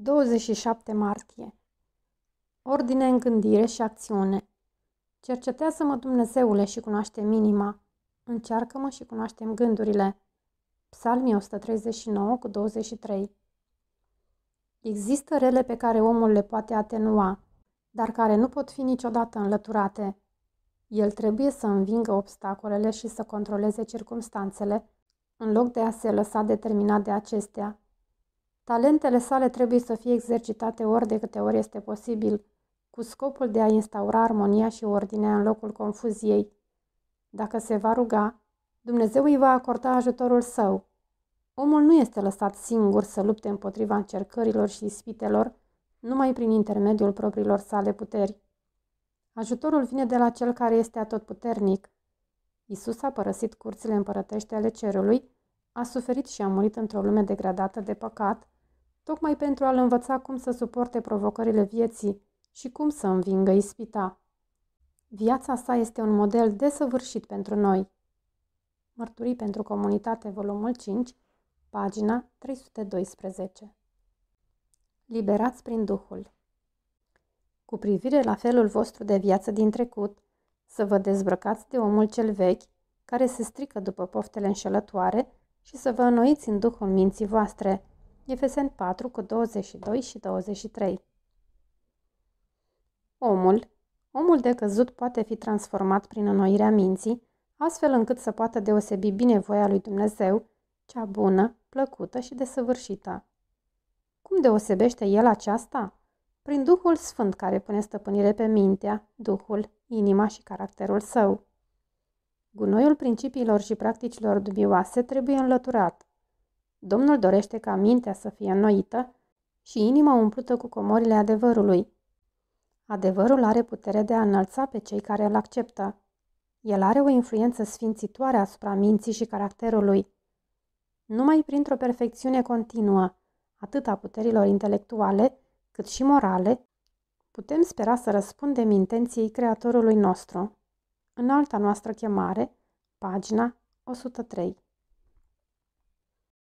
27 martie Ordine în gândire și acțiune Cercetează-mă, Dumnezeule, și cunoaște minima. Încearcă-mă și cunoaștem gândurile. Psalmii 139 cu 23 Există rele pe care omul le poate atenua, dar care nu pot fi niciodată înlăturate. El trebuie să învingă obstacolele și să controleze circumstanțele, în loc de a se lăsa determinat de acestea. Talentele sale trebuie să fie exercitate ori de câte ori este posibil, cu scopul de a instaura armonia și ordinea în locul confuziei. Dacă se va ruga, Dumnezeu îi va acorda ajutorul său. Omul nu este lăsat singur să lupte împotriva încercărilor și ispitelor, numai prin intermediul propriilor sale puteri. Ajutorul vine de la cel care este atotputernic. Isus a părăsit curțile împărătește ale cerului, a suferit și a murit într-o lume degradată de păcat, tocmai pentru a-l învăța cum să suporte provocările vieții și cum să învingă ispita. Viața sa este un model desăvârșit pentru noi. Mărturii pentru comunitate, volumul 5, pagina 312. Liberați prin Duhul. Cu privire la felul vostru de viață din trecut, să vă dezbrăcați de omul cel vechi, care se strică după poftele înșelătoare, și să vă înnoiți în Duhul minții voastre, Efeseni 4 cu 22 și 23. Omul, omul de căzut poate fi transformat prin înnoirea minții, astfel încât să poată deosebi binevoia lui Dumnezeu, cea bună, plăcută și desăvârșită. Cum deosebește el aceasta? Prin Duhul Sfânt care pune stăpânire pe mintea, Duhul, inima și caracterul său. Gunoiul principiilor și practicilor dubioase trebuie înlăturat. Domnul dorește ca mintea să fie înnoită și inima umplută cu comorile adevărului. Adevărul are putere de a înălța pe cei care îl acceptă. El are o influență sfințitoare asupra minții și caracterului. Numai printr-o perfecțiune continuă, atât a puterilor intelectuale, cât și morale, putem spera să răspundem intenției Creatorului nostru. În alta noastră chemare, pagina 103.